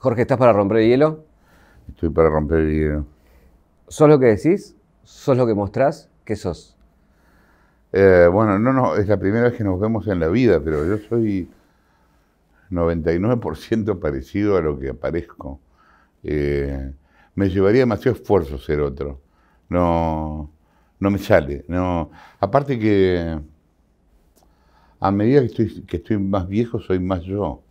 Jorge, ¿estás para romper el hielo? Estoy para romper el hielo. ¿Sos lo que decís? ¿Sos lo que mostrás? ¿Qué sos? Eh, bueno, no, no, es la primera vez que nos vemos en la vida, pero yo soy 99% parecido a lo que aparezco. Eh, me llevaría demasiado esfuerzo ser otro. No, no me sale. No. Aparte que a medida que estoy, que estoy más viejo soy más yo.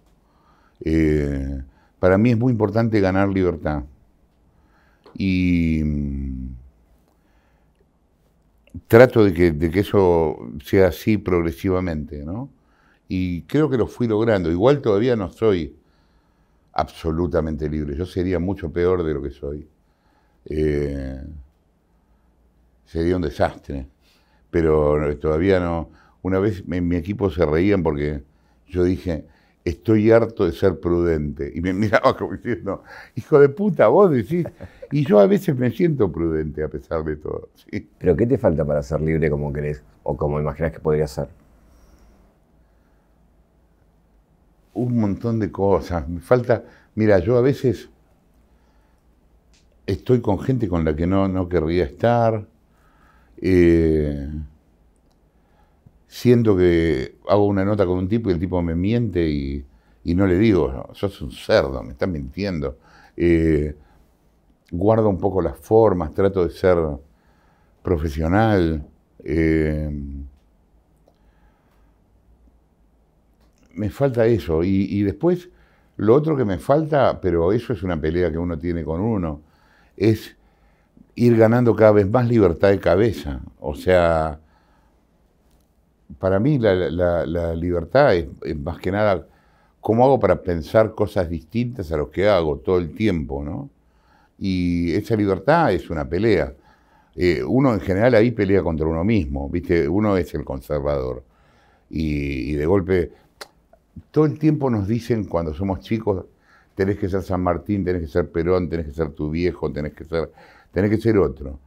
Eh, para mí es muy importante ganar libertad. Y mm, trato de que, eso sea así progresivamente, ¿no? Y creo que lo fui logrando. Igual todavía no soy absolutamente libre. Yo sería mucho peor de lo que soy. Eh, sería un desastre. Pero todavía no. Una vez mi equipo se reían porque yo dije, estoy harto de ser prudente. Y me miraba como diciendo, hijo de puta, vos decís. Y yo a veces me siento prudente a pesar de todo. ¿Pero qué te falta para ser libre como querés o como imaginas que podría ser? Un montón de cosas. Me falta. Mira, yo a veces estoy con gente con la que no, no querría estar. Eh, siento que hago una nota con un tipo y el tipo me miente y, no le digo, sos un cerdo, me estás mintiendo. Eh, guardo un poco las formas, trato de ser profesional. Eh, me falta eso. Y, y, después, lo otro que me falta, pero eso es una pelea que uno tiene con uno, es ir ganando cada vez más libertad de cabeza. O sea, para mí la, libertad es, más que nada cómo hago para pensar cosas distintas a lo que hago todo el tiempo, ¿no? Y esa libertad es una pelea. Eh, uno en general ahí pelea contra uno mismo, ¿viste? Uno es el conservador. Y, de golpe, todo el tiempo nos dicen cuando somos chicos, tenés que ser San Martín, tenés que ser Perón, tenés que ser tu viejo, tenés que ser, tenés que ser otro.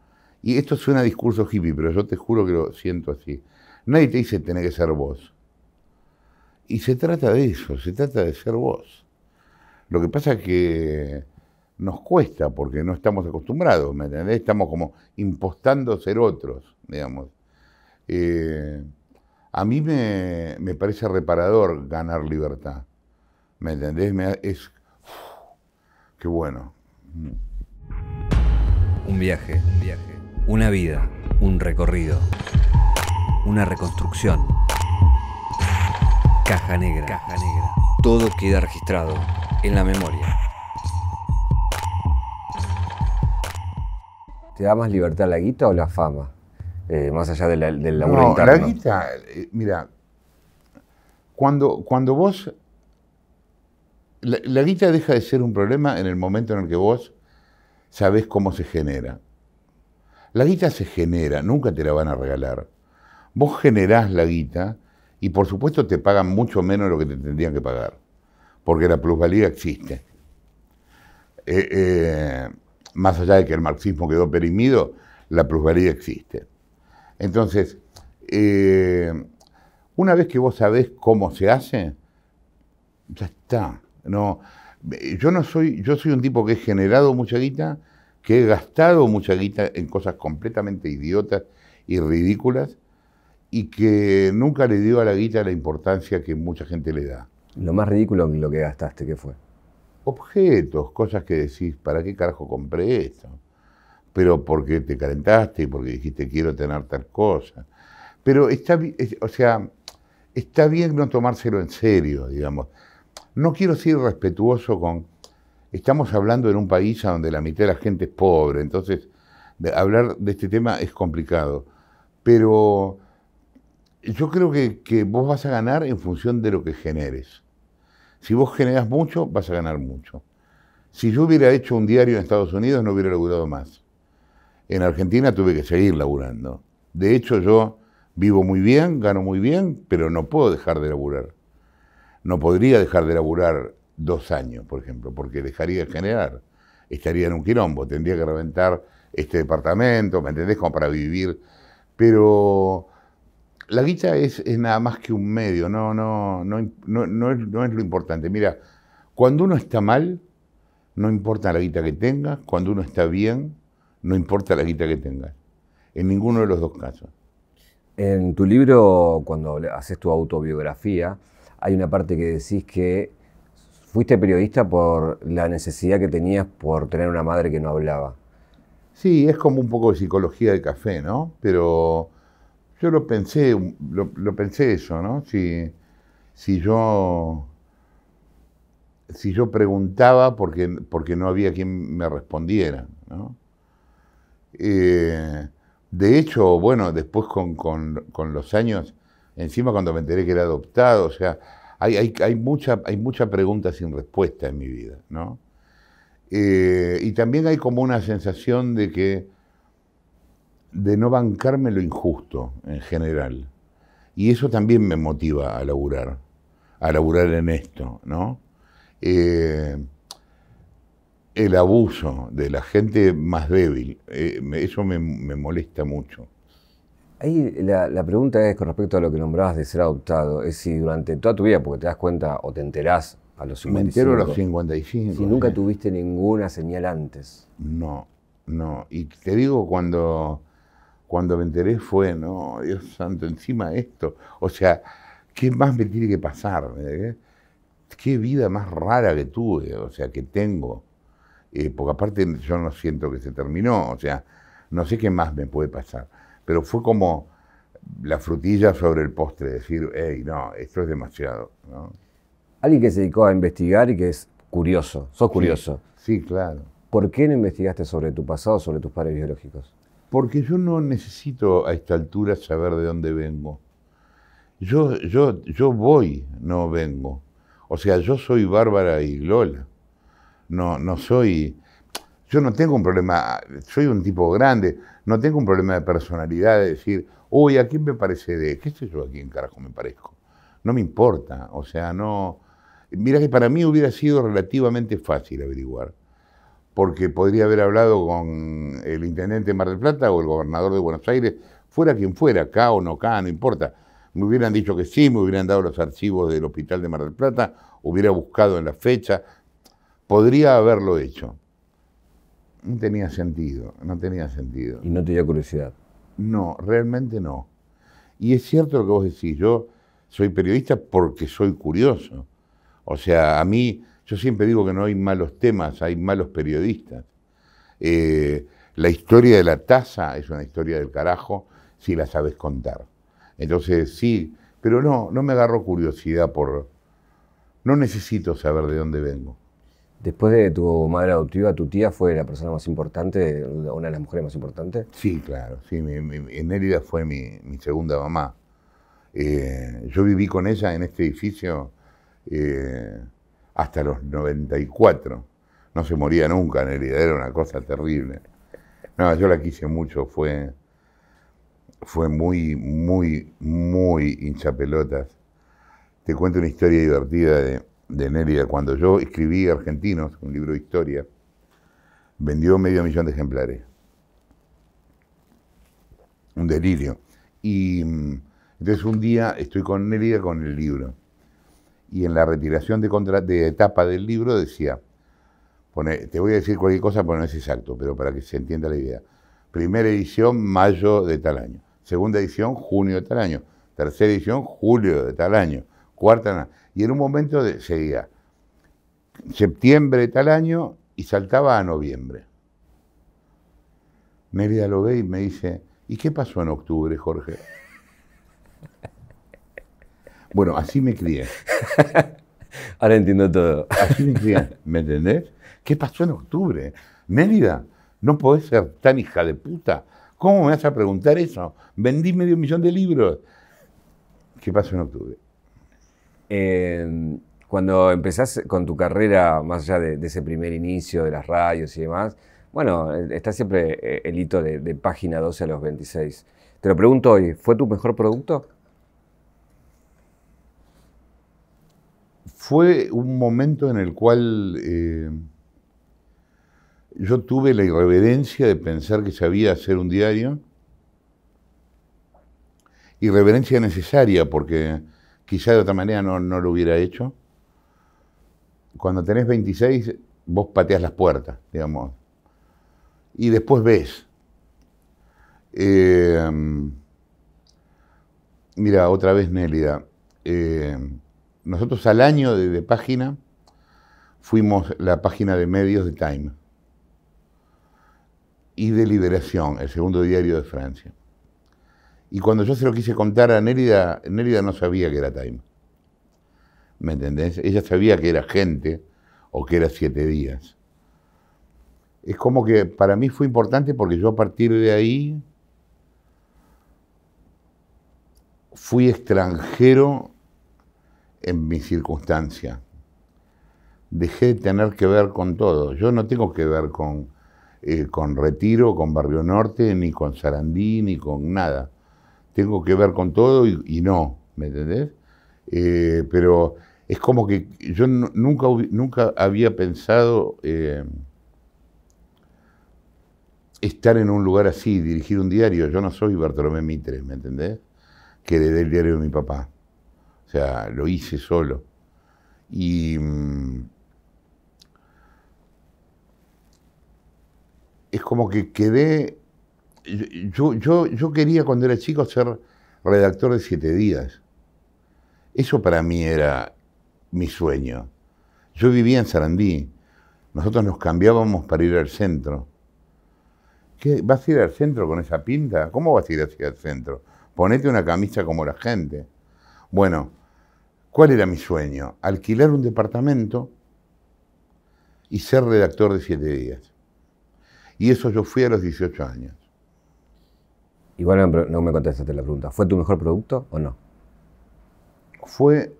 Y esto suena discurso hippie, pero yo te juro que lo siento así. Nadie te dice tenés que ser vos. Y se trata de eso, se trata de ser vos. Lo que pasa es que nos cuesta porque no estamos acostumbrados, ¿me entendés? Estamos como impostando ser otros, digamos. Eh, a mí me, parece reparador ganar libertad, ¿me entendés? es. qué bueno. Un viaje, un viaje. Una vida, un recorrido una reconstrucción. Caja negra. Caja negra. Todo queda registrado en la memoria. ¿Te da más libertad la guita o la fama? Eh, más allá de la, del La guita, eh, mira, cuando, cuando vos. La, la guita deja de ser un problema en el momento en el que vos sabés cómo se genera. La guita se genera, nunca te la van a regalar. Vos generás la guita y por supuesto te pagan mucho menos de lo que te tendrían que pagar, porque la plusvalía existe. Eh, eh, más allá de que el marxismo quedó perimido, la plusvalía existe. Entonces, eh, una vez que vos sabés cómo se hace, ya está. No, yo no soy, yo soy un tipo que he generado mucha guita, que he gastado mucha guita en cosas completamente idiotas y ridículas, y que nunca le dio a la guita la importancia que mucha gente le da. Lo más ridículo en lo que gastaste, ¿qué fue? Objetos, cosas que decís, ¿para qué carajo compré esto? Pero porque te calentaste y porque dijiste quiero tener tal cosa. Pero está, o sea, está bien no tomárselo en serio, digamos. No quiero ser respetuoso con... Estamos hablando en un país donde la mitad de la gente es pobre, entonces hablar de este tema es complicado. Pero yo creo que, vos vas a ganar en función de lo que generes. Si vos generas mucho, vas a ganar mucho. Si yo hubiera hecho un diario en Estados Unidos, no hubiera laburado más. En Argentina tuve que seguir laburando. De hecho, yo vivo muy bien, gano muy bien, pero no puedo dejar de laburar. No podría dejar de laburar dos años, por ejemplo, porque dejaría de generar. Estaría en un quilombo, tendría que reventar este departamento, ¿me entendés? Como para vivir. Pero la guita es, nada más que un medio, no, no, no, no, es, lo importante. Mira, cuando uno está mal, no importa la guita que tengas. cuando uno está bien, no importa la guita que tengas. En ninguno de los dos casos. En tu libro, cuando haces tu autobiografía, hay una parte que decís que fuiste periodista por la necesidad que tenías por tener una madre que no hablaba. Sí, es como un poco de psicología de café, ¿no? Pero yo lo pensé, um, lo, pensé eso, ¿no? Si, yo, si yo preguntaba porque, porque no había quien me respondiera, ¿no? Eh, de hecho, bueno, después con, los años, encima cuando me enteré que era adoptado, o sea, hay, hay, hay mucha, hay mucha pregunta sin respuesta en mi vida, ¿no? Eh, y también hay como una sensación de que de no bancarme lo injusto en general. Y eso también me motiva a laburar, a laburar en esto, ¿no? Eh, el abuso de la gente más débil, eh, eso me, molesta mucho. Ahí la, pregunta es con respecto a lo que nombrabas de ser adoptado, es si durante toda tu vida, porque te das cuenta o te enterás a los 55. Me entero a los 55. Si nunca tuviste ninguna señal antes. No, no. Y te digo, cuando cuando me enteré fue, no, Dios santo, encima esto. O sea, ¿qué más me tiene que pasar? ¿Eh? ¿Qué vida más rara que tuve? O sea, que tengo. Eh, porque aparte yo no siento que se terminó. O sea, no sé qué más me puede pasar. Pero fue como la frutilla sobre el postre, decir, hey, no, esto es demasiado. Alguien que se dedicó a investigar y que es curioso, sos curioso. Sí, sí, claro. ¿Por qué no investigaste sobre tu pasado, sobre tus padres biológicos? Porque yo no necesito a esta altura saber de dónde vengo. Yo, yo, yo voy, no vengo. O sea, yo soy Bárbara y Lola. No, no soy. Yo no tengo un problema, soy un tipo grande, no tengo un problema de personalidad, de decir, uy, ¿a quién me parece de? ¿Qué sé yo a quién carajo me parezco? No me importa, o sea, no. Mira que para mí hubiera sido relativamente fácil averiguar porque podría haber hablado con el intendente de Mar del Plata o el gobernador de Buenos Aires, fuera quien fuera, acá o no acá, no importa. Me hubieran dicho que sí, me hubieran dado los archivos del hospital de Mar del Plata, hubiera buscado en la fecha, podría haberlo hecho. No tenía sentido, no tenía sentido. ¿Y no tenía curiosidad? No, realmente no. Y es cierto lo que vos decís, yo soy periodista porque soy curioso. O sea, a mí yo siempre digo que no hay malos temas, hay malos periodistas. Eh, la historia de la taza es una historia del carajo si la sabes contar. Entonces, sí, pero no, no me agarro curiosidad por... No necesito saber de dónde vengo. Después de tu madre adoptiva, tu tía fue la persona más importante, una de las mujeres más importantes. Sí, claro, sí, mi, fue mi, segunda mamá. Eh, yo viví con ella en este edificio. Eh, hasta los 94. No se moría nunca Nelly, era una cosa terrible. No, yo la quise mucho, fue, fue muy, muy, muy hinchapelotas. Te cuento una historia divertida de, de Cuando yo escribí Argentinos, un libro de historia, vendió medio millón de ejemplares. Un delirio. Y mm, entonces un día estoy con Nérida con el libro y en la retiración de, etapa del libro decía, te voy a decir cualquier cosa, pero no es exacto, pero para que se entienda la idea. Primera edición, mayo de tal año. Segunda edición, junio de tal año. Tercera edición, julio de tal año. Cuarta, y en un momento de, seguía septiembre de tal año y saltaba a noviembre. Mérida lo ve y me dice, ¿y qué pasó en octubre, Jorge? Bueno, así me crié. Ahora entiendo todo. Así me crié, ¿me entendés? ¿Qué pasó en octubre? Mérida, no podés ser tan hija de puta. ¿Cómo me vas a preguntar eso? Vendí medio millón de libros. ¿Qué pasó en octubre? Em, cuando empezás con tu carrera, más allá de, ese primer inicio de las radios y demás, bueno, está siempre eh, el hito de, de página 12 a los 26. Te lo pregunto hoy, ¿fue tu mejor producto? fue un momento en el cual eh, yo tuve la irreverencia de pensar que sabía hacer un diario. Irreverencia necesaria, porque quizá de otra manera no, lo hubiera hecho. Cuando tenés 26, vos pateas las puertas, digamos. Y después ves. Eh, mira, otra vez Nélida. Eh, nosotros al año de, página fuimos la página de medios de Time y de Liberación, el segundo diario de Francia. Y cuando yo se lo quise contar a Nérida, Nérida no sabía que era Time. ¿Me entendés? Ella sabía que era gente o que era siete días. Es como que para mí fue importante porque yo a partir de ahí fui extranjero en mi circunstancia. Dejé de tener que ver con todo. Yo no tengo que ver con, eh, con Retiro, con Barrio Norte, ni con Sarandí, ni con nada. Tengo que ver con todo y, no, ¿me entendés? Eh, pero es como que yo nunca, nunca había pensado eh, estar en un lugar así, dirigir un diario. Yo no soy Bartolomé Mitre, ¿me entendés? Que dé el diario de mi papá. O sea, lo hice solo. Y mm, es como que quedé... Yo, yo, yo quería cuando era chico ser redactor de siete días. Eso para mí era mi sueño. Yo vivía en Sarandí. Nosotros nos cambiábamos para ir al centro. ¿Qué? ¿Vas a ir al centro con esa pinta? ¿Cómo vas a ir hacia el centro? Ponete una camisa como la gente. Bueno, ¿Cuál era mi sueño? Alquilar un departamento y ser redactor de siete días. Y eso yo fui a los 18 años. Igual no me contestaste la pregunta. ¿Fue tu mejor producto o no? Fue,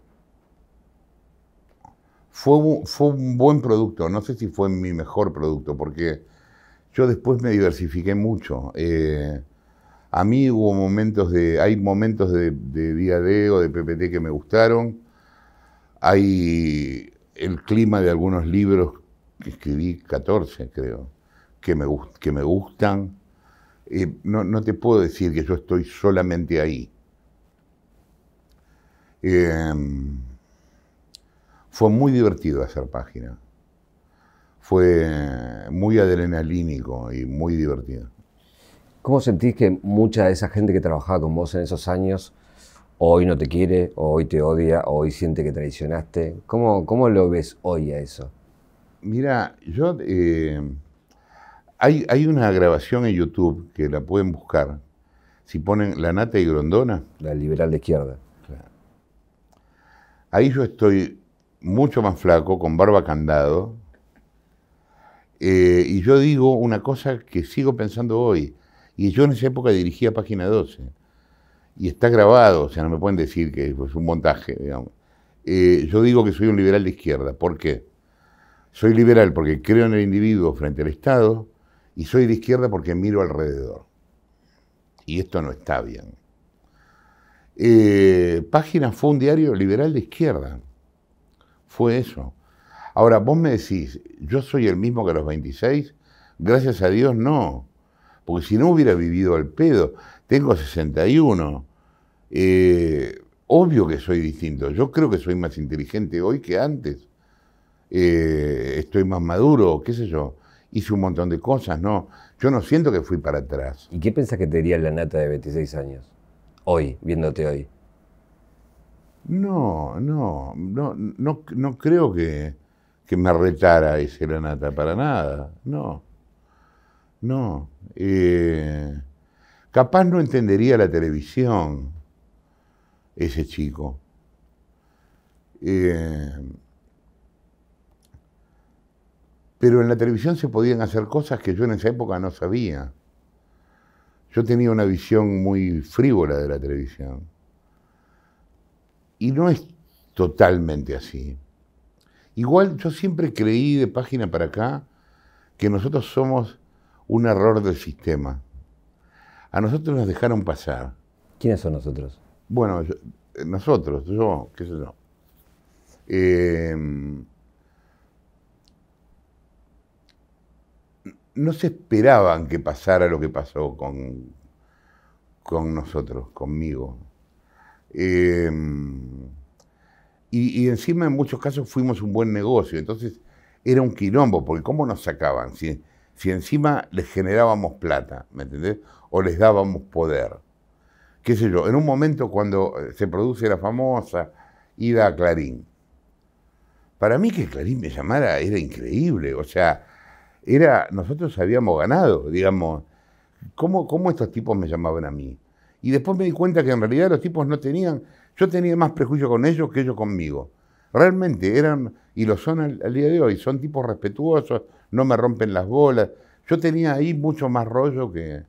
fue, un, fue un buen producto. No sé si fue mi mejor producto, porque yo después me diversifiqué mucho. Eh, a mí hubo momentos de, hay momentos de, Día D o de PPT que me gustaron. Hay el clima de algunos libros que escribí, 14 creo, que me, que me gustan. Eh, no, te puedo decir que yo estoy solamente ahí. Em, fue muy divertido hacer página. Fue muy adrenalínico y muy divertido. ¿Cómo sentís que mucha de esa gente que trabajaba con vos en esos años hoy no te quiere, o hoy te odia, o hoy siente que traicionaste? ¿Cómo, cómo lo ves hoy a eso? Mira, yo... Eh, hay, una grabación en YouTube que la pueden buscar. Si ponen La Nata y Grondona. La liberal de izquierda. Ahí yo estoy mucho más flaco, con barba candado. Eh, y yo digo una cosa que sigo pensando hoy. Y yo en esa época dirigía Página 12. Y está grabado, o sea, no me pueden decir que es un montaje, eh, yo digo que soy un liberal de izquierda. ¿Por qué? Soy liberal porque creo en el individuo frente al Estado y soy de izquierda porque miro alrededor. Y esto no está bien. Eh, Página fue un diario liberal de izquierda. Fue eso. Ahora, vos me decís, ¿yo soy el mismo que los 26? Gracias a Dios, no porque si no hubiera vivido al pedo. Tengo 61. Eh, obvio que soy distinto. Yo creo que soy más inteligente hoy que antes. Eh, estoy más maduro, qué sé yo. Hice un montón de cosas, ¿no? Yo no siento que fui para atrás. ¿Y qué pensás que te diría la nata de 26 años? Hoy, viéndote hoy. No, no, no, creo que, me retara ese la nata para nada, no. No. Eh, capaz no entendería la televisión ese chico. Eh, pero en la televisión se podían hacer cosas que yo en esa época no sabía. Yo tenía una visión muy frívola de la televisión. Y no es totalmente así. Igual yo siempre creí de página para acá que nosotros somos un error del sistema. A nosotros nos dejaron pasar. ¿Quiénes son nosotros? Bueno, eh, nosotros, yo, qué sé yo. Em, no se esperaban que pasara lo que pasó con, con nosotros, conmigo. Em, y, encima en muchos casos fuimos un buen negocio, entonces era un quilombo, porque ¿cómo nos sacaban? si encima les generábamos plata, ¿me entendés? O les dábamos poder. Qué sé yo, en un momento cuando eh, se produce la famosa ida a Clarín, para mí que Clarín me llamara era increíble, o sea, era, nosotros habíamos ganado, digamos, ¿cómo, estos tipos me llamaban a mí? Y después me di cuenta que en realidad los tipos no tenían, yo tenía más prejuicio con ellos que ellos conmigo. Realmente eran, y lo son al día de hoy, son tipos respetuosos, no me rompen las bolas. Yo tenía ahí mucho más rollo que...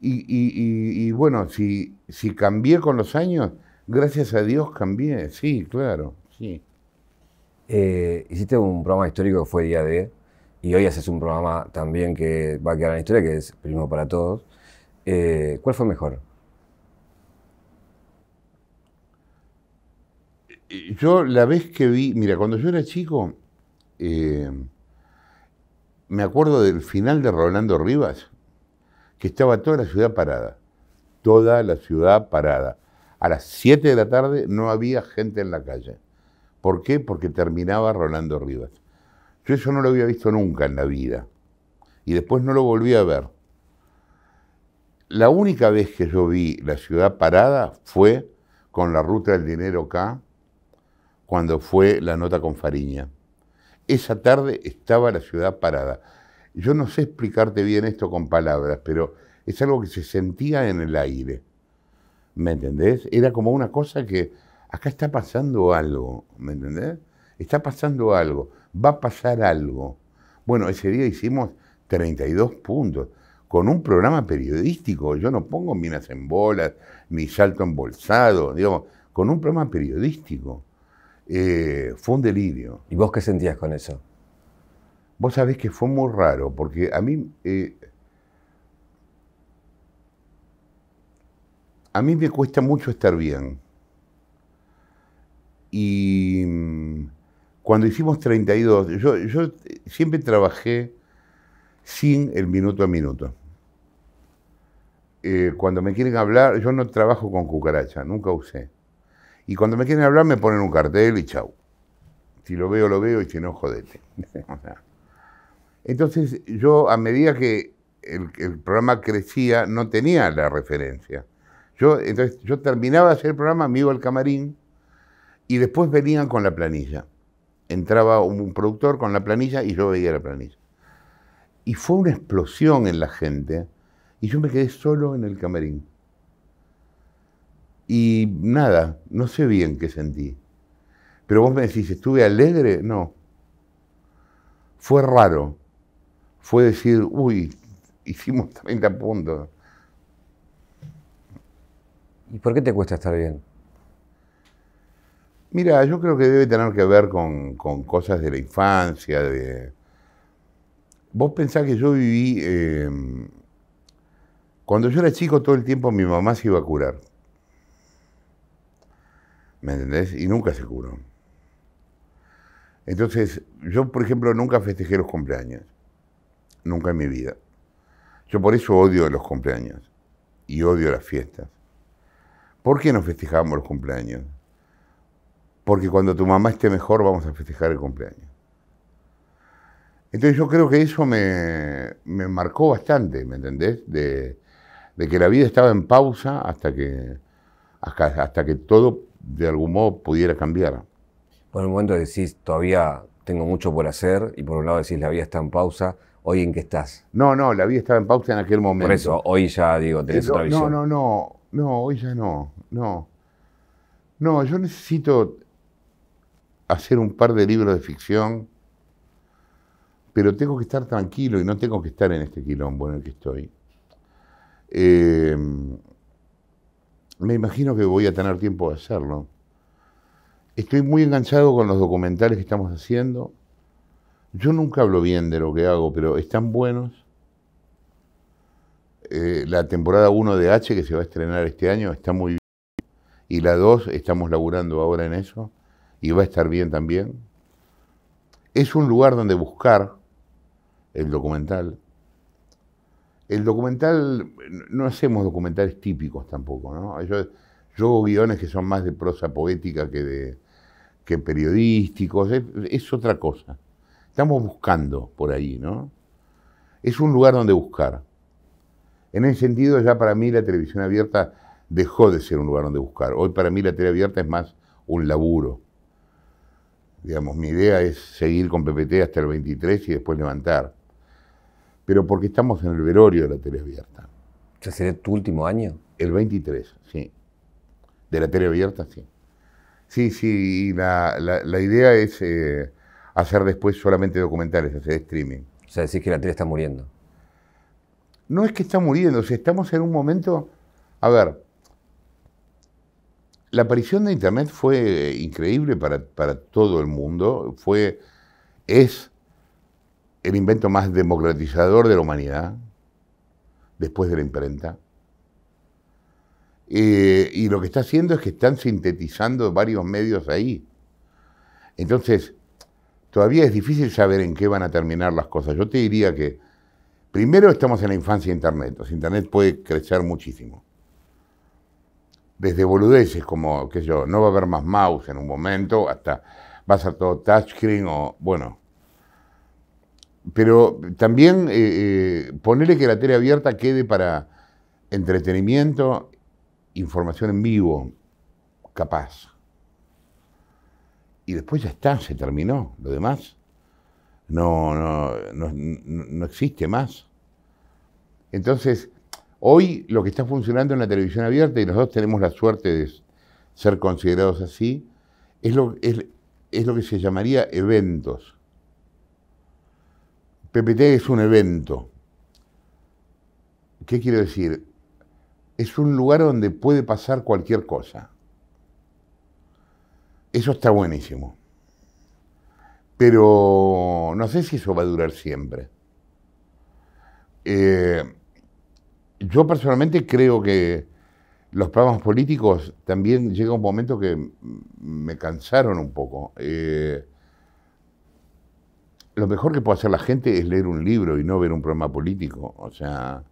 Y, bueno, si, si cambié con los años, gracias a Dios cambié, sí, claro, sí. Eh, hiciste un programa histórico que fue Día D, y hoy haces un programa también que va a quedar en la historia, que es Primo para Todos. Eh, ¿Cuál fue mejor? Yo la vez que vi, mira, cuando yo era chico, eh, me acuerdo del final de Rolando Rivas, que estaba toda la ciudad parada, toda la ciudad parada. A las 7 de la tarde no había gente en la calle. ¿Por qué? Porque terminaba Rolando Rivas. Yo eso no lo había visto nunca en la vida. Y después no lo volví a ver. La única vez que yo vi la ciudad parada fue con la ruta del dinero acá, cuando fue la nota con Fariña. Esa tarde estaba la ciudad parada. Yo no sé explicarte bien esto con palabras, pero es algo que se sentía en el aire. ¿Me entendés? Era como una cosa que acá está pasando algo, ¿me entendés? Está pasando algo, va a pasar algo. Bueno, ese día hicimos 32 puntos con un programa periodístico. Yo no pongo minas en bolas ni salto embolsado, digamos, con un programa periodístico. Eh, fue un delirio. ¿Y vos qué sentías con eso? Vos sabés que fue muy raro, porque a mí... Eh, a mí me cuesta mucho estar bien. Y mm, cuando hicimos 32, yo, siempre trabajé sin el minuto a minuto. Eh, cuando me quieren hablar, yo no trabajo con cucaracha, nunca usé. Y cuando me quieren hablar me ponen un cartel y chau. Si lo veo, lo veo y si no, jodete. Entonces yo a medida que el, programa crecía no tenía la referencia. Yo, entonces yo terminaba de hacer el programa, me iba al camarín y después venían con la planilla. Entraba un productor con la planilla y yo veía la planilla. Y fue una explosión en la gente y yo me quedé solo en el camarín. Y nada, no sé bien qué sentí. Pero vos me decís, ¿estuve alegre? No. Fue raro. Fue decir, uy, hicimos 30 puntos. ¿Y por qué te cuesta estar bien? Mira, yo creo que debe tener que ver con, cosas de la infancia, de... Vos pensás que yo viví... Eh, cuando yo era chico todo el tiempo mi mamá se iba a curar. ¿Me entendés? Y nunca se curó. Entonces, yo, por ejemplo, nunca festejé los cumpleaños. Nunca en mi vida. Yo por eso odio los cumpleaños. Y odio las fiestas. ¿Por qué no festejamos los cumpleaños? Porque cuando tu mamá esté mejor vamos a festejar el cumpleaños. Entonces yo creo que eso me, marcó bastante, ¿me entendés? De, que la vida estaba en pausa hasta que, hasta, hasta que todo de algún modo pudiera cambiar. Por el momento decís, todavía tengo mucho por hacer y por un lado decís, la vida está en pausa. ¿Hoy en qué estás? No, no, la vida estaba en pausa en aquel momento. Por eso, hoy ya digo, tenés eh, otra visión. No, no, no, no, hoy ya no, no. No, yo necesito hacer un par de libros de ficción, pero tengo que estar tranquilo y no tengo que estar en este quilombo en el que estoy. Eh, me imagino que voy a tener tiempo de hacerlo. Estoy muy enganchado con los documentales que estamos haciendo. Yo nunca hablo bien de lo que hago, pero están buenos. Eh, la temporada 1 de H, que se va a estrenar este año, está muy bien. Y la 2, estamos laburando ahora en eso, y va a estar bien también. Es un lugar donde buscar el documental, el documental, no hacemos documentales típicos tampoco, ¿no? Yo, hago guiones que son más de prosa poética que de periodísticos, es, otra cosa. Estamos buscando por ahí, ¿no? Es un lugar donde buscar. En ese sentido, ya para mí la televisión abierta dejó de ser un lugar donde buscar. Hoy para mí la tele abierta es más un laburo. Digamos, mi idea es seguir con PPT hasta el 23 y después levantar pero porque estamos en el velorio de la tele abierta. ¿Ya será tu último año? El 23, sí. De la tele abierta, sí. Sí, sí, y la, idea es eh, hacer después solamente documentales, hacer streaming. O sea, decís que la tele está muriendo. No es que está muriendo, o estamos en un momento. A ver, la aparición de Internet fue eh, increíble para, para todo el mundo. Fue, es el invento más democratizador de la humanidad, después de la imprenta. Eh, y lo que está haciendo es que están sintetizando varios medios ahí. Entonces, todavía es difícil saber en qué van a terminar las cosas. Yo te diría que primero estamos en la infancia de Internet. Internet puede crecer muchísimo. Desde boludeces como, qué sé yo, no va a haber más mouse en un momento, hasta va a ser todo touchscreen o, bueno, pero también eh, eh, ponerle que la tele abierta quede para entretenimiento, información en vivo, capaz. Y después ya está, se terminó. Lo demás no, existe más. Entonces, hoy lo que está funcionando en la televisión abierta, y nosotros tenemos la suerte de ser considerados así, lo, es lo que se llamaría eventos PPT es un evento. ¿Qué quiero decir? Es un lugar donde puede pasar cualquier cosa. Eso está buenísimo. Pero no sé si eso va a durar siempre. Eh, yo personalmente creo que los programas políticos también llega un momento que me cansaron un poco. Eh, lo mejor que puede hacer la gente es leer un libro y no ver un programa político. O sea,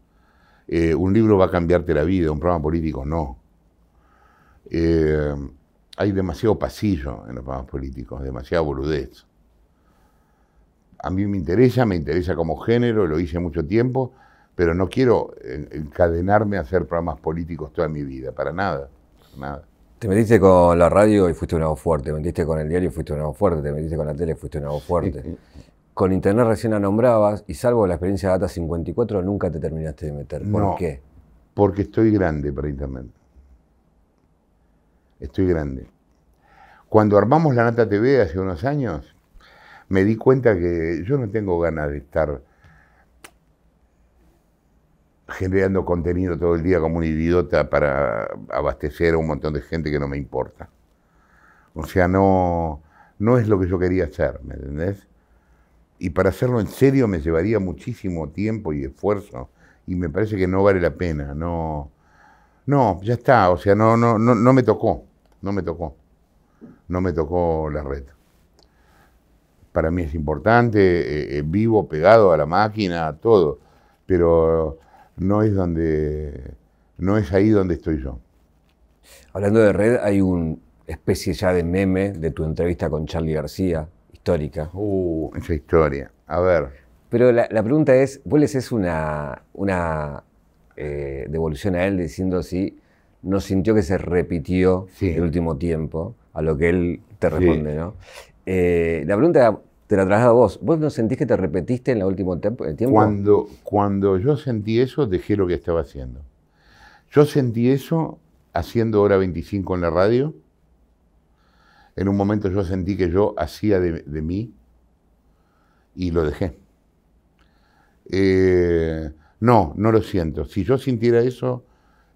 eh, un libro va a cambiarte la vida, un programa político no. Eh, hay demasiado pasillo en los programas políticos, demasiada boludez. A mí me interesa, me interesa como género, lo hice mucho tiempo, pero no quiero encadenarme a hacer programas políticos toda mi vida, para nada, para nada. Te metiste con la radio y fuiste un nuevo fuerte, te metiste con el diario y fuiste un voz fuerte, te metiste con la tele y fuiste un voz fuerte con Internet recién la nombrabas y salvo la experiencia de Data 54 nunca te terminaste de meter. ¿Por qué? Porque estoy grande para Estoy grande. Cuando armamos la Nata TV hace unos años, me di cuenta que yo no tengo ganas de estar generando contenido todo el día como un idiota para abastecer a un montón de gente que no me importa. O sea, no, no es lo que yo quería hacer, ¿me entendés? Y para hacerlo en serio me llevaría muchísimo tiempo y esfuerzo. Y me parece que no vale la pena. No, no ya está. O sea, no, no, no, me tocó. No me tocó. No me tocó la red. Para mí es importante, eh, eh, vivo pegado a la máquina, a todo. Pero no es donde. No es ahí donde estoy yo. Hablando de red, hay una especie ya de meme de tu entrevista con Charlie García, histórica. Uh, esa historia. A ver. Pero la, pregunta es, ¿vos es una, eh, devolución a él diciendo si no sintió que se repitió en el último tiempo? A lo que él te responde, ¿no? Eh, la pregunta te la traslado a vos. ¿Vos no sentís que te repetiste en el último tiempo? Cuando, cuando yo sentí eso, dejé lo que estaba haciendo. Yo sentí eso haciendo hora 25 en la radio, en un momento yo sentí que yo hacía de, mí y lo dejé. Eh, no, no lo siento. Si yo sintiera eso,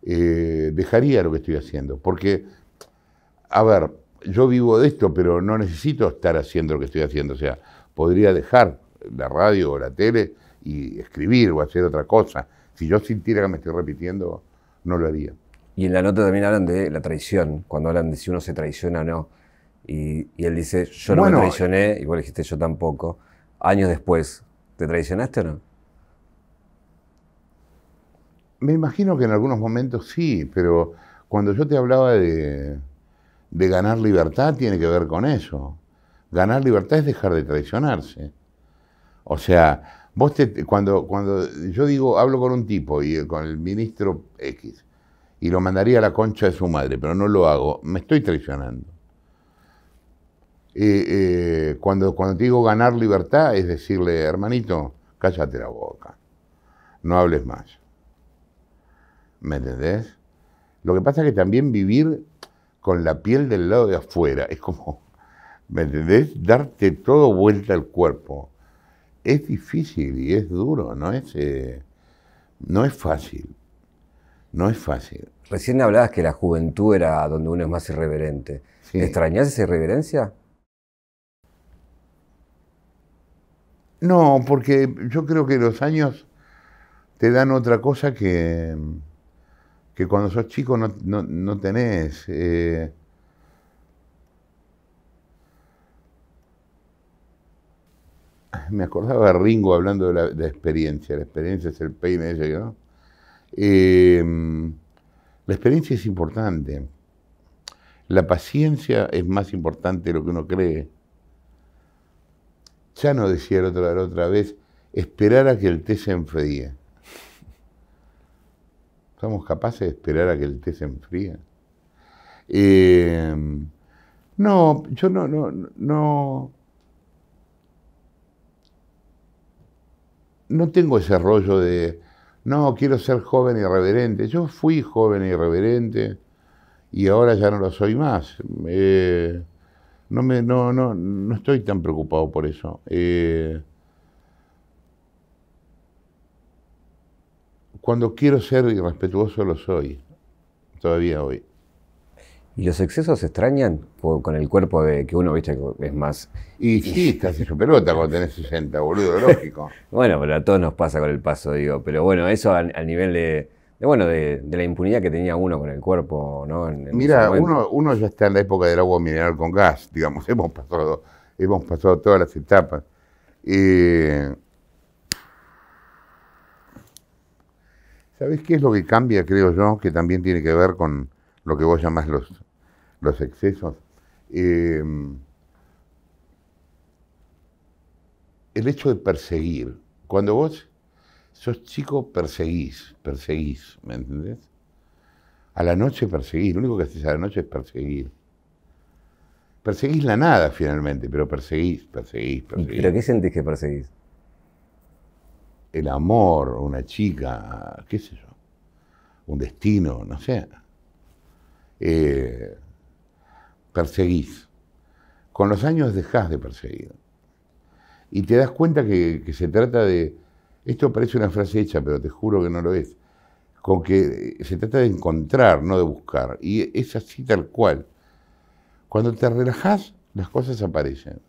eh, dejaría lo que estoy haciendo. Porque, a ver, yo vivo de esto, pero no necesito estar haciendo lo que estoy haciendo. O sea, podría dejar la radio o la tele y escribir o hacer otra cosa. Si yo sintiera que me estoy repitiendo, no lo haría. Y en la nota también hablan de la traición, cuando hablan de si uno se traiciona o no. Y, él dice, yo no me traicioné, igual dijiste, yo tampoco. Años después, ¿te traicionaste o no? Me imagino que en algunos momentos sí, pero cuando yo te hablaba de, ganar libertad, tiene que ver con eso. Ganar libertad es dejar de traicionarse. O sea, vos te, cuando, cuando yo digo, hablo con un tipo y eh, con el ministro X, y lo mandaría a la concha de su madre, pero no lo hago, me estoy traicionando. Eh, cuando, cuando te digo ganar libertad, es decirle, hermanito, cállate la boca, no hables más. ¿Me entendés? Lo que pasa es que también vivir con la piel del lado de afuera es como, ¿me entendés? Darte todo vuelta al cuerpo. Es difícil y es duro, no es, eh, no es fácil. No es fácil. Recién hablabas que la juventud era donde uno es más irreverente. Sí. esa irreverencia? No, porque yo creo que los años te dan otra cosa que, que cuando sos chico no, tenés. Eh. me acordaba de Ringo hablando de la, experiencia. La experiencia es el peine ese, ¿no? Em, la experiencia es importante. La paciencia es más importante de lo que uno cree. Ya no decía la otra, otra vez, esperar a que el té se enfríe. ¿Somos capaces de esperar a que el té se enfríe? Em, no, yo no, no, no, no tengo ese rollo de, no, quiero ser joven irreverente. Yo fui joven irreverente y ahora ya no lo soy más. Eh, no, me, no, no, no estoy tan preocupado por eso. Eh, cuando quiero ser irrespetuoso lo soy, todavía hoy. ¿Y los excesos se extrañan con el cuerpo de, que uno, viste, es más... Y sí, estás hecho pelota cuando tenés 60, boludo, lógico. bueno, pero a todos nos pasa con el paso, digo. Pero bueno, eso al nivel de, bueno, de, la impunidad que tenía uno con el cuerpo, ¿no? Mira, uno, ya está en la época del agua mineral con gas, digamos, hemos pasado, hemos pasado todas las etapas. sabéis eh, ¿Sabés qué es lo que cambia, creo yo, que también tiene que ver con lo que vos llamás los, los excesos? Eh, el hecho de perseguir. Cuando vos Sos chico, perseguís, perseguís, ¿me entendés? A la noche perseguís, lo único que haces a la noche es perseguir. Perseguís la nada finalmente, pero perseguís, perseguís, perseguís. ¿Pero qué sentís que perseguís? El amor, una chica, qué sé yo, un destino, no sé. Eh, perseguís. Con los años dejás de perseguir. Y te das cuenta que se trata de esto parece una frase hecha, pero te juro que no lo es. Con que eh, se trata de encontrar, no de buscar. Y es así tal cual. Cuando te relajas, las cosas aparecen.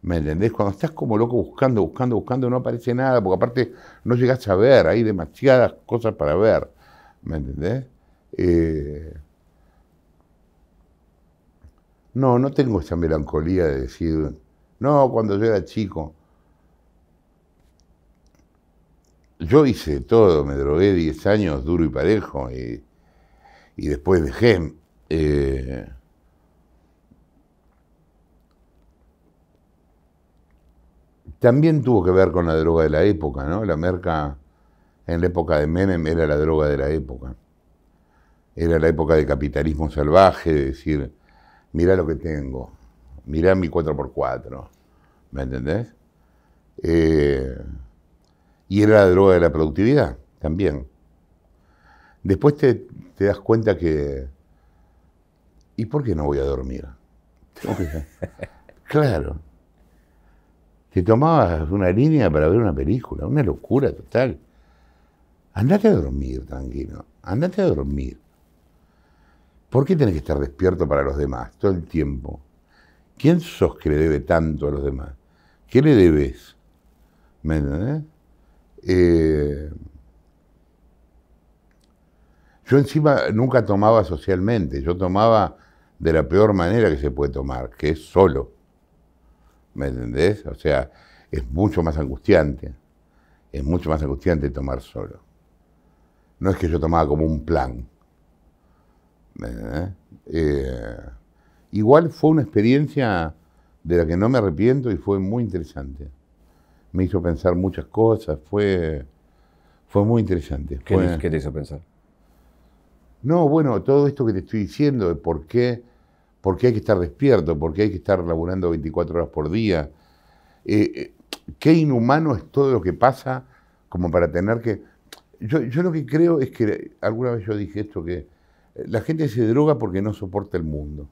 ¿Me entendés? Cuando estás como loco buscando, buscando, buscando, no aparece nada, porque aparte no llegas a ver, hay demasiadas cosas para ver. ¿Me entendés? Eh, no, no tengo esa melancolía de decir, no, cuando yo era chico. yo hice todo, me drogué 10 años duro y parejo y, después dejé. Eh, también tuvo que ver con la droga de la época, ¿no? La merca en la época de Menem era la droga de la época. Era la época de capitalismo salvaje, de decir, mira lo que tengo, mira mi 4x4, ¿me entendés? Eh, y era la droga de la productividad también. Después te, das cuenta que, ¿y por qué no voy a dormir? claro. Te tomabas una línea para ver una película, una locura total. Andate a dormir, tranquilo. Andate a dormir. ¿Por qué tenés que estar despierto para los demás todo el tiempo? ¿Quién sos que le debe tanto a los demás? ¿Qué le debes? ¿Me entendés? Eh, yo encima nunca tomaba socialmente, yo tomaba de la peor manera que se puede tomar, que es solo. ¿Me entendés? O sea, es mucho más angustiante, es mucho más angustiante tomar solo. No es que yo tomaba como un plan. Eh, igual fue una experiencia de la que no me arrepiento y fue muy interesante me hizo pensar muchas cosas, fue, fue muy interesante. ¿Qué, te hizo pensar? No, bueno, todo esto que te estoy diciendo por qué, por qué hay que estar despierto, por qué hay que estar laburando 24 horas por día, eh, eh, qué inhumano es todo lo que pasa como para tener que... Yo, lo que creo es que, alguna vez yo dije esto, que la gente se droga porque no soporta el mundo.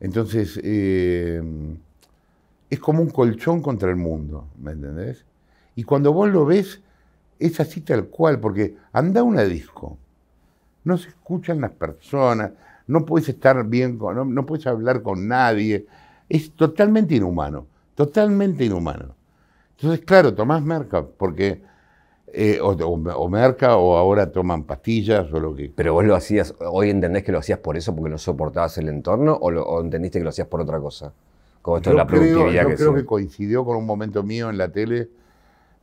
Entonces, eh, es como un colchón contra el mundo, ¿me entendés? Y cuando vos lo ves, es así tal cual, porque anda una disco, no se escuchan las personas, no puedes estar bien, con, no, puedes hablar con nadie, es totalmente inhumano, totalmente inhumano. Entonces, claro, tomás merca, porque eh, o, merca o ahora toman pastillas o lo que... Pero vos lo hacías, hoy entendés que lo hacías por eso, porque no soportabas el entorno, o, o entendiste que lo hacías por otra cosa? yo creo, que coincidió con un momento mío en la tele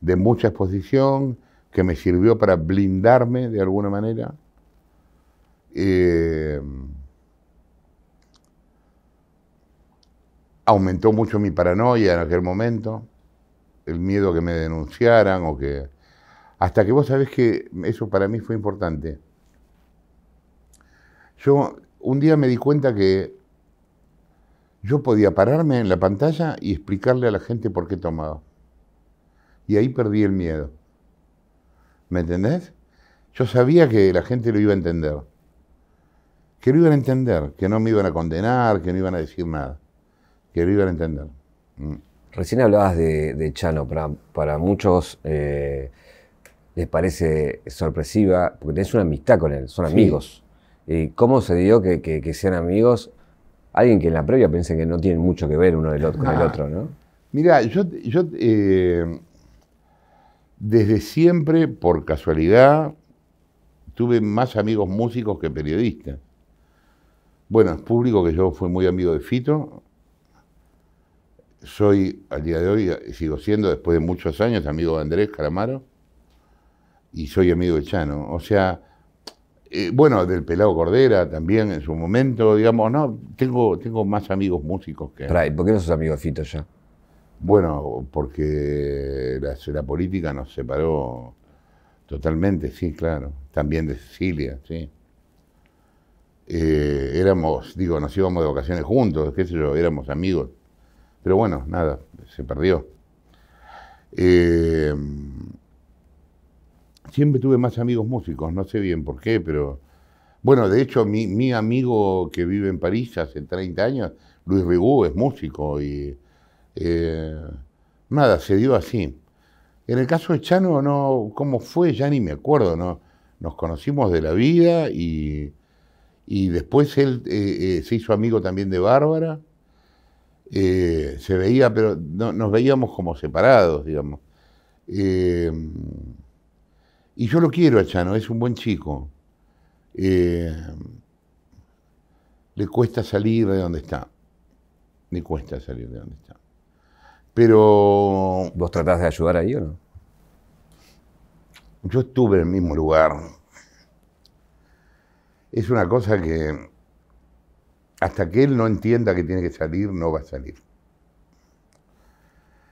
de mucha exposición que me sirvió para blindarme de alguna manera. Eh, aumentó mucho mi paranoia en aquel momento, el miedo que me denunciaran o que... Hasta que vos sabés que eso para mí fue importante. Yo un día me di cuenta que yo podía pararme en la pantalla y explicarle a la gente por qué tomado. Y ahí perdí el miedo. ¿Me entendés? Yo sabía que la gente lo iba a entender. Que lo iban a entender, que no me iban a condenar, que no iban a decir nada. Que lo iban a entender. Mm. Recién hablabas de, Chano. Para, muchos eh, les parece sorpresiva, porque tenés una amistad con él, son amigos. ¿Y eh, cómo se dio que, que, que sean amigos Alguien que en la previa piense que no tienen mucho que ver uno del otro, con el ah. otro, ¿no? Mira, yo, eh, desde siempre, por casualidad, tuve más amigos músicos que periodistas. Bueno, es público que yo fui muy amigo de Fito. Soy, al día de hoy, sigo siendo, después de muchos años, amigo de Andrés Calamaro. Y soy amigo de Chano. O sea, eh, bueno, del Pelado Cordera también en su momento, digamos, no, tengo, tengo más amigos músicos que... ¿Por qué no sos amigo Fito ya? Bueno, porque la, política nos separó totalmente, sí, claro. También de Sicilia, sí. Eh, éramos, digo, nos íbamos de vacaciones juntos, qué sé yo, éramos amigos. Pero bueno, nada, se perdió. Eh, siempre tuve más amigos músicos, no sé bien por qué, pero... Bueno, de hecho, mi, amigo que vive en París hace 30 años, Luis Rigú, es músico y... Eh, nada, se dio así. En el caso de Chano, no, cómo fue, ya ni me acuerdo, ¿no? Nos conocimos de la vida y, y después él eh, eh, se hizo amigo también de Bárbara. se veía, pero nos veíamos como separados, digamos. Y yo lo quiero a Chano, es un buen chico. Eh, le cuesta salir de donde está. Le cuesta salir de donde está. Pero. ¿Vos tratás de ayudar ahí o no? Yo estuve en el mismo lugar. Es una cosa que hasta que él no entienda que tiene que salir, no va a salir.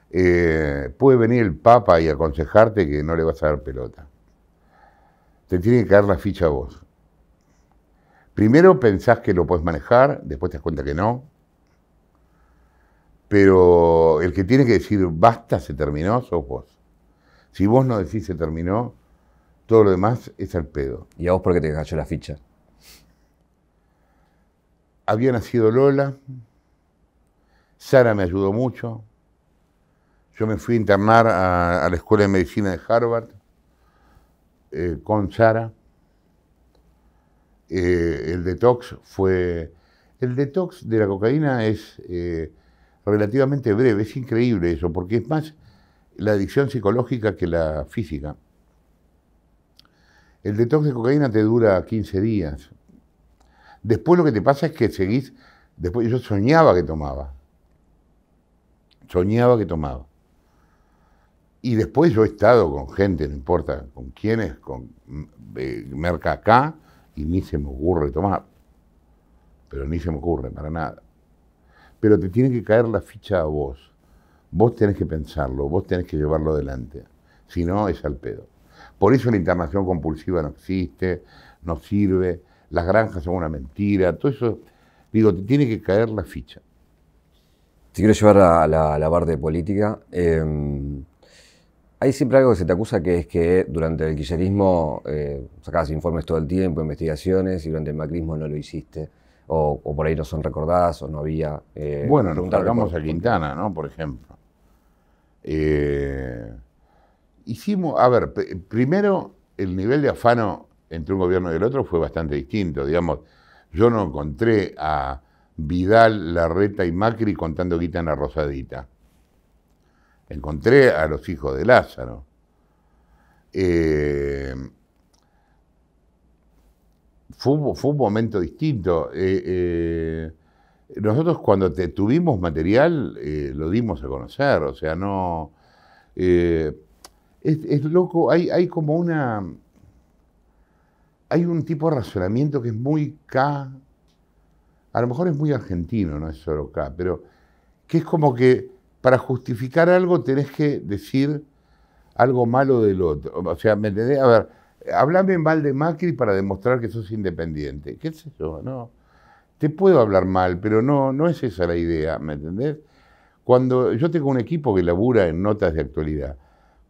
Eh, puede venir el Papa y aconsejarte que no le vas a dar pelota te tiene que caer la ficha a vos. Primero pensás que lo puedes manejar, después te das cuenta que no. Pero el que tiene que decir basta, se terminó, sos vos. Si vos no decís se terminó, todo lo demás es al pedo. ¿Y a vos por qué te cayó la ficha? Había nacido Lola, Sara me ayudó mucho, yo me fui a internar a la Escuela de Medicina de Harvard, eh, con Sara. Eh, el detox fue... El detox de la cocaína es eh, relativamente breve, es increíble eso, porque es más la adicción psicológica que la física. El detox de cocaína te dura 15 días. Después lo que te pasa es que seguís, después yo soñaba que tomaba. Soñaba que tomaba. Y después yo he estado con gente, no importa con quiénes, con eh, merca acá, y ni se me ocurre tomar. Pero ni se me ocurre para nada. Pero te tiene que caer la ficha a vos. Vos tenés que pensarlo, vos tenés que llevarlo adelante. Si no, es al pedo. Por eso la internación compulsiva no existe, no sirve, las granjas son una mentira, todo eso. Digo, te tiene que caer la ficha. Si quiero llevar a la, barra de política. Em, hay siempre algo que se te acusa que es que durante el kirchnerismo eh, sacabas informes todo el tiempo, investigaciones, y durante el macrismo no lo hiciste. O, por ahí no son recordadas o no había. Eh, bueno, nos encargamos a Quintana, ¿no? Por ejemplo. Eh, hicimos, a ver, primero el nivel de afano entre un gobierno y el otro fue bastante distinto. Digamos, yo no encontré a Vidal, Larreta y Macri contando guita en la rosadita. Encontré a los hijos de Lázaro. Eh, fue, un momento distinto. Eh, eh, nosotros cuando tuvimos material lo dimos a conocer, o sea, no... es, loco, hay, hay como una hay un tipo de razonamiento que es muy K, a lo mejor es muy argentino, no es solo K, pero que es como que para justificar algo tenés que decir algo malo del otro. O sea, ¿me entendés? A ver, hablame mal de Macri para demostrar que sos independiente. ¿Qué sé yo? No. Te puedo hablar mal, pero no, no es esa la idea, ¿me entendés? Cuando yo tengo un equipo que labura en notas de actualidad,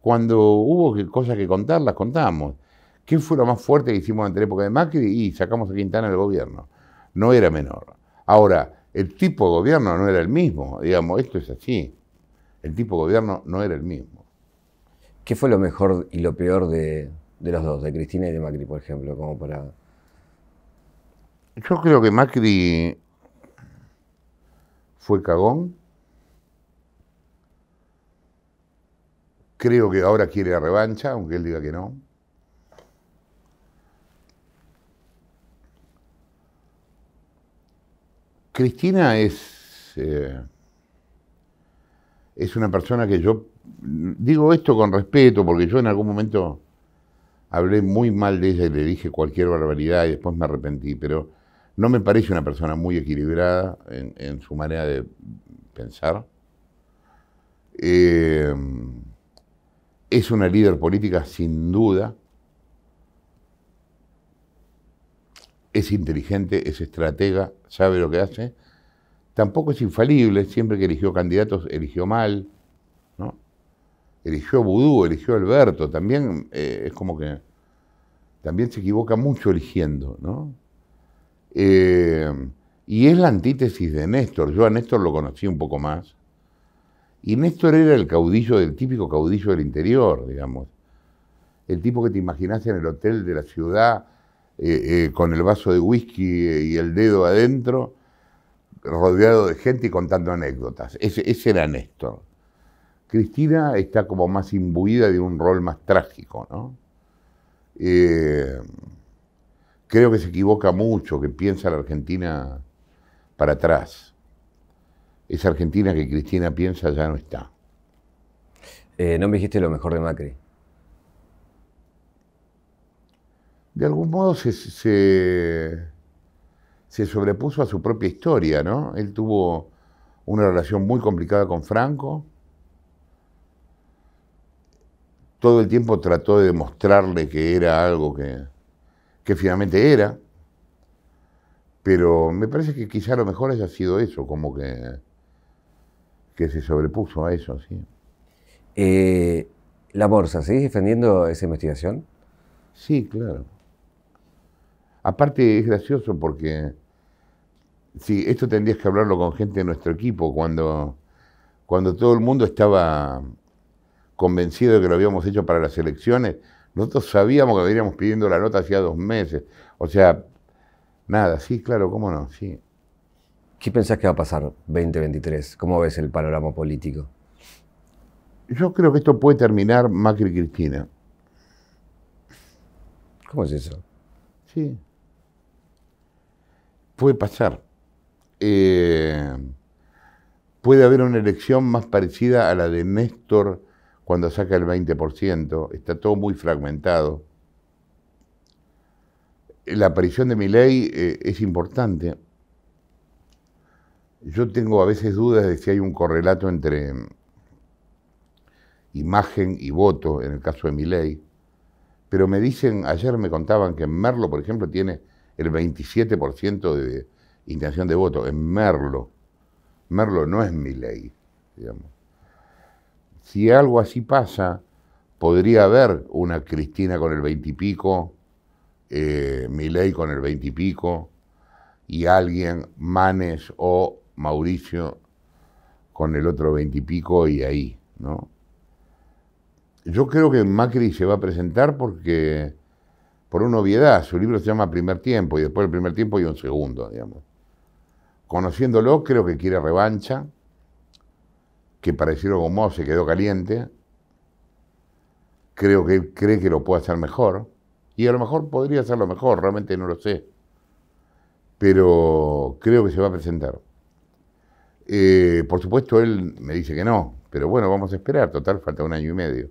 cuando hubo cosas que contar, las contamos. ¿Qué fue lo más fuerte que hicimos ante la época de Macri? Y sacamos a Quintana del gobierno. No era menor. Ahora, el tipo de gobierno no era el mismo, digamos, esto es así el tipo de gobierno no era el mismo. ¿Qué fue lo mejor y lo peor de, los dos, de Cristina y de Macri, por ejemplo? Como para... Yo creo que Macri fue cagón. Creo que ahora quiere la revancha, aunque él diga que no. Cristina es... Eh, es una persona que yo, digo esto con respeto, porque yo en algún momento hablé muy mal de ella y le dije cualquier barbaridad y después me arrepentí, pero no me parece una persona muy equilibrada en, su manera de pensar. Eh, es una líder política sin duda. Es inteligente, es estratega, sabe lo que hace Tampoco es infalible, siempre que eligió candidatos eligió mal, ¿no? Eligió Vudú, eligió Alberto, también eh, es como que también se equivoca mucho eligiendo, ¿no? Eh, y es la antítesis de Néstor. Yo a Néstor lo conocí un poco más. Y Néstor era el caudillo, el típico caudillo del interior, digamos. El tipo que te imaginas en el hotel de la ciudad eh, con el vaso de whisky y el dedo adentro, rodeado de gente y contando anécdotas. Ese, ese era Néstor. Cristina está como más imbuida de un rol más trágico, eh, creo que se equivoca mucho, que piensa la Argentina para atrás. Esa Argentina que Cristina piensa ya no está. Eh, no me dijiste lo mejor de Macri. De algún modo se se sobrepuso a su propia historia, ¿no? Él tuvo una relación muy complicada con Franco. Todo el tiempo trató de demostrarle que era algo que, finalmente era. Pero me parece que quizá lo mejor haya sido eso, como que, que se sobrepuso a eso, sí. Eh, la Borsa, ¿seguís defendiendo esa investigación? Sí, claro. Aparte es gracioso porque, sí, esto tendrías que hablarlo con gente de nuestro equipo, cuando, cuando todo el mundo estaba convencido de que lo habíamos hecho para las elecciones, nosotros sabíamos que veníamos pidiendo la nota hacía dos meses. O sea, nada, sí, claro, cómo no, sí. ¿Qué pensás que va a pasar 2023? ¿Cómo ves el panorama político? Yo creo que esto puede terminar Macri-Cristina. ¿Cómo es eso? Sí puede pasar. Eh, puede haber una elección más parecida a la de Néstor cuando saca el 20%. Está todo muy fragmentado. La aparición de mi ley eh, es importante. Yo tengo a veces dudas de si hay un correlato entre mm, imagen y voto en el caso de mi ley. Pero me dicen, ayer me contaban que Merlo, por ejemplo, tiene el 27% de intención de voto en Merlo. Merlo no es mi ley, Si algo así pasa, podría haber una Cristina con el 20 y pico, eh, con el 20 y pico, y alguien, Manes o Mauricio, con el otro 20 y pico y ahí, ¿no? Yo creo que Macri se va a presentar porque por una obviedad. Su libro se llama Primer Tiempo y después el primer tiempo y un segundo, digamos. Conociéndolo, creo que quiere revancha, que para decirlo como se quedó caliente. Creo que cree que lo puede hacer mejor. Y a lo mejor podría hacerlo mejor, realmente no lo sé. Pero creo que se va a presentar. Eh, por supuesto, él me dice que no, pero bueno, vamos a esperar, total, falta un año y medio.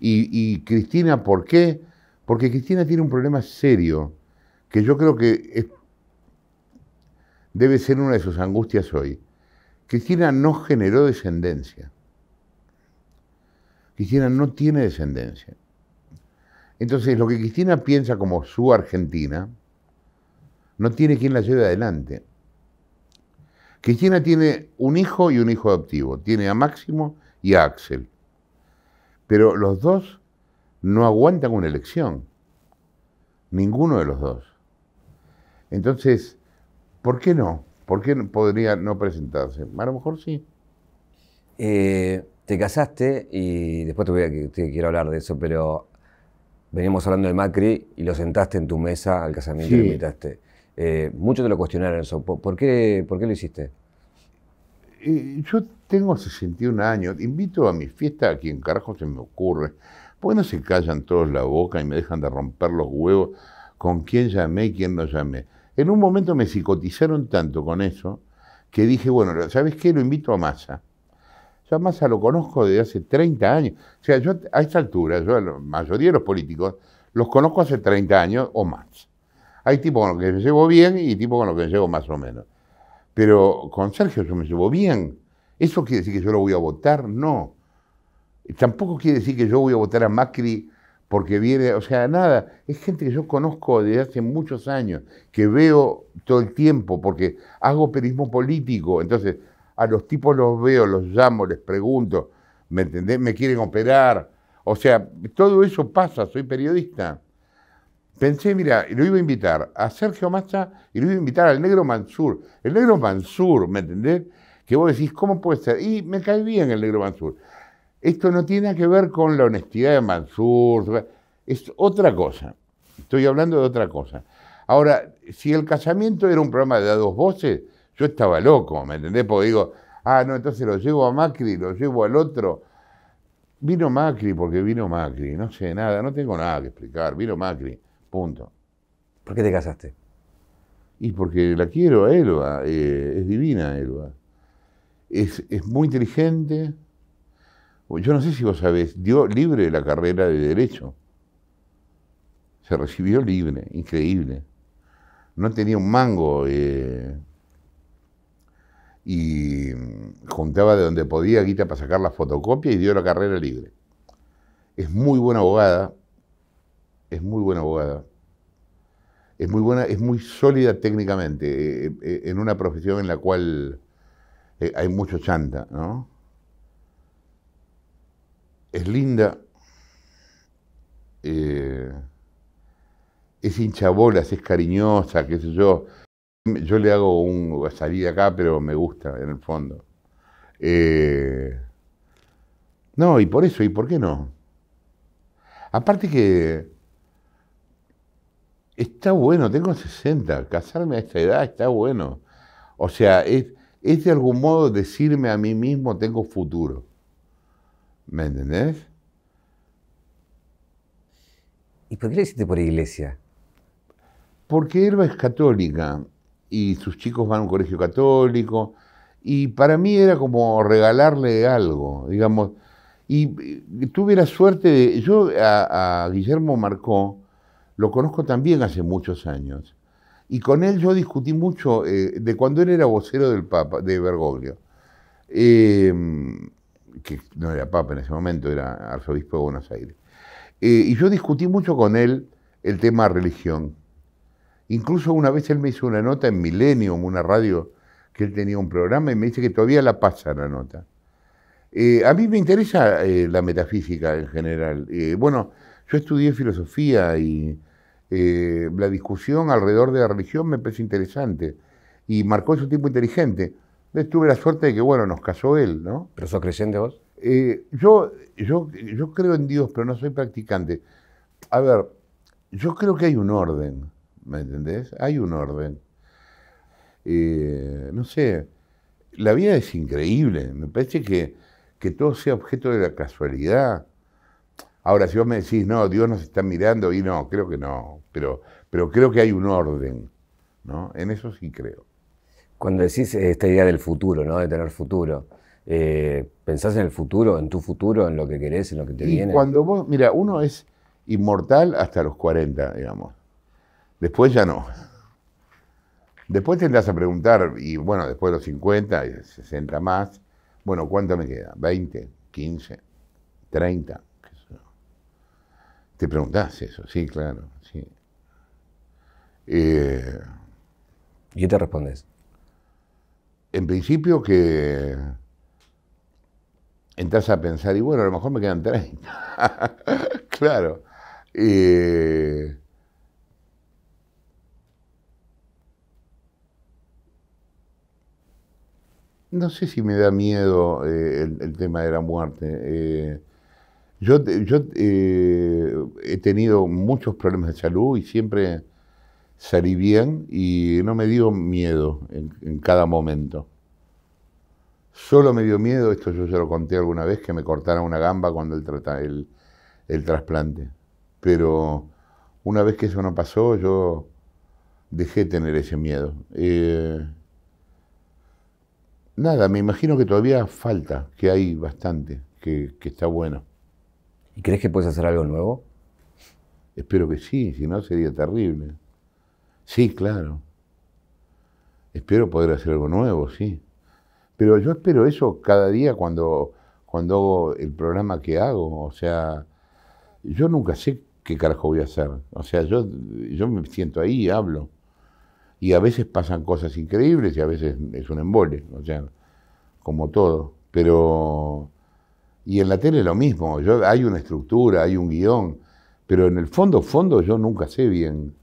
Y, y Cristina, ¿por qué? Porque Cristina tiene un problema serio que yo creo que debe ser una de sus angustias hoy. Cristina no generó descendencia. Cristina no tiene descendencia. Entonces, lo que Cristina piensa como su Argentina, no tiene quien la lleve adelante. Cristina tiene un hijo y un hijo adoptivo. Tiene a Máximo y a Axel. Pero los dos no aguantan una elección. Ninguno de los dos. Entonces, ¿por qué no? ¿Por qué podría no presentarse? A lo mejor sí. Eh, te casaste y después te, voy a, te quiero hablar de eso, pero venimos hablando de Macri y lo sentaste en tu mesa al casamiento y lo invitaste. Eh, muchos te lo cuestionaron eso. ¿Por qué, por qué lo hiciste? yo tengo 61 años, invito a mi fiesta a quien carajo se me ocurre. ¿Por no se callan todos la boca y me dejan de romper los huevos con quién llamé y quién no llamé? En un momento me psicotizaron tanto con eso que dije, bueno, ¿sabes qué? Lo invito a Massa. Yo a Massa lo conozco desde hace 30 años. O sea, yo a esta altura, yo a la mayoría de los políticos los conozco hace 30 años o más. Hay tipos con los que me llevo bien y tipos con los que me llevo más o menos. Pero con Sergio yo me llevo bien. ¿Eso quiere decir que yo lo voy a votar? No. Tampoco quiere decir que yo voy a votar a Macri porque viene, o sea, nada, es gente que yo conozco desde hace muchos años, que veo todo el tiempo, porque hago periodismo político, entonces a los tipos los veo, los llamo, les pregunto, ¿me entendés? ¿Me quieren operar? O sea, todo eso pasa, soy periodista. Pensé, mira, lo iba a invitar a Sergio Massa y lo iba a invitar al negro Mansur. El negro Mansur, ¿me entendés? Que vos decís, ¿cómo puede ser? Y me cae bien el negro Mansur. Esto no tiene que ver con la honestidad de Mansur, es otra cosa. Estoy hablando de otra cosa. Ahora, si el casamiento era un programa de dos voces, yo estaba loco, ¿me entendés? Porque digo, ah, no, entonces lo llevo a Macri, lo llevo al otro. Vino Macri porque vino Macri, no sé nada, no tengo nada que explicar, vino Macri, punto. ¿Por qué te casaste? Y porque la quiero a Elba, eh, es divina Elba. Es, es muy inteligente, yo no sé si vos sabés, dio libre la carrera de Derecho. Se recibió libre, increíble. No tenía un mango eh, y juntaba de donde podía quita para sacar la fotocopia y dio la carrera libre. Es muy buena abogada, es muy buena abogada. Es muy buena, es muy sólida técnicamente, eh, eh, en una profesión en la cual hay mucho chanta, ¿no? es linda, eh, es hinchabolas, es cariñosa, qué sé yo. Yo le hago un salir acá, pero me gusta en el fondo. Eh, no, y por eso, ¿y por qué no? Aparte que está bueno, tengo 60, casarme a esta edad está bueno. O sea, es de algún modo decirme a mí mismo tengo futuro. ¿Me entendés? ¿Y por qué le hiciste por iglesia? Porque Elba es católica y sus chicos van a un colegio católico y para mí era como regalarle algo, digamos. Y tuve la suerte de... Yo a, Guillermo Marcó lo conozco también hace muchos años. Y con él yo discutí mucho eh, de cuando él era vocero del Papa, de Bergoglio. Eh, que no era papa en ese momento, era arzobispo de Buenos Aires. Eh, y yo discutí mucho con él el tema religión. Incluso una vez él me hizo una nota en Milenio en una radio, que él tenía un programa y me dice que todavía la pasa la nota. Eh, a mí me interesa eh, la metafísica en general. bueno, yo estudié filosofía y la discusión alrededor de la religión me parece interesante y marcó su tiempo inteligente tuve la suerte de que, bueno, nos casó él, ¿no? ¿Pero sos creyente vos? Eh, yo, yo, yo creo en Dios, pero no soy practicante. A ver, yo creo que hay un orden, ¿me entendés? Hay un orden. Eh, no sé, la vida es increíble. Me parece que, que todo sea objeto de la casualidad. Ahora, si vos me decís, no, Dios nos está mirando, y no, creo que no, pero, pero creo que hay un orden, ¿no? En eso sí creo. Cuando decís esta idea del futuro, ¿no? De tener futuro. Eh, ¿Pensás en el futuro, en tu futuro, en lo que querés, en lo que te y Cuando vos, mira, uno es inmortal hasta los 40, digamos. Después ya no. Después te tendrás a preguntar, y bueno, después de los 50 60 más, bueno, ¿cuánto me queda? ¿20? ¿15? ¿30? Te preguntás eso, sí, claro, sí. Eh, ¿Y te respondes? en principio que entras a pensar, y bueno, a lo mejor me quedan 30. claro. no sé si me da miedo eh, el, tema de la muerte. Eh, yo, yo eh, he tenido muchos problemas de salud y siempre salí bien y no me dio miedo en, cada momento. Solo me dio miedo, esto yo ya lo conté alguna vez, que me cortara una gamba cuando el, el trasplante. Pero una vez que eso no pasó, yo dejé tener ese miedo. Eh, nada, me imagino que todavía falta, que hay bastante, que, que está bueno. ¿Y crees que puedes hacer algo nuevo? Espero que sí, si no sería terrible. Sí, claro. Espero poder hacer algo nuevo, sí. Pero yo espero eso cada día cuando, cuando hago el programa que hago. O sea, yo nunca sé qué carajo voy a hacer. O sea, yo, yo me siento ahí y hablo. Y a veces pasan cosas increíbles y a veces es un embole, o sea, como todo. Pero. Y en la tele es lo mismo. Yo, hay una estructura, hay un guión. Pero en el fondo, fondo, yo nunca sé bien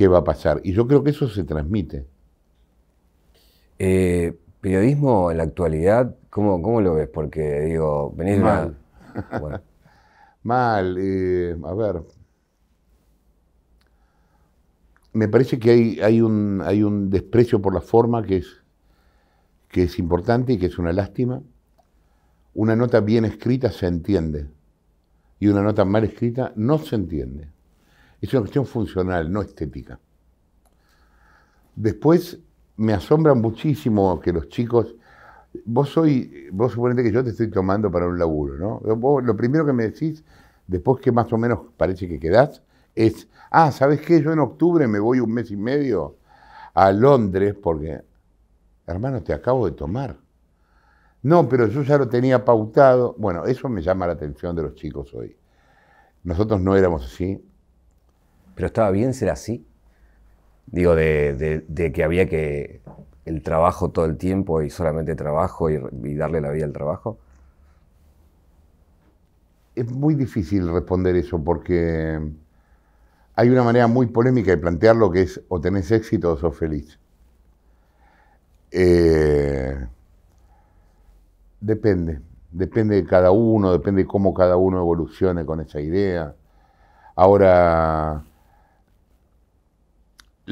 qué va a pasar. Y yo creo que eso se transmite. Eh, periodismo en la actualidad, ¿cómo, ¿cómo, lo ves? Porque digo, venís Mal. Mal, eh, a ver. Me parece que hay, hay, un, hay un desprecio por la forma que es, que es importante y que es una lástima. Una nota bien escrita se entiende y una nota mal escrita no se entiende. Es una cuestión funcional, no estética. Después, me asombra muchísimo que los chicos. Vos soy, vos suponete que yo te estoy tomando para un laburo, ¿no? Vos, lo primero que me decís, después que más o menos parece que quedás, es, ah, ¿sabes qué? Yo en octubre me voy un mes y medio a Londres porque, hermano, te acabo de tomar. No, pero yo ya lo tenía pautado. Bueno, eso me llama la atención de los chicos hoy. Nosotros no éramos así, pero estaba bien ser así. Digo, de, que había que el trabajo todo el tiempo y solamente trabajo y, darle la vida al trabajo. Es muy difícil responder eso porque hay una manera muy polémica de plantearlo que es o tenés éxito o sos feliz. Eh, depende, depende de cada uno, depende de cómo cada uno evolucione con esa idea. Ahora,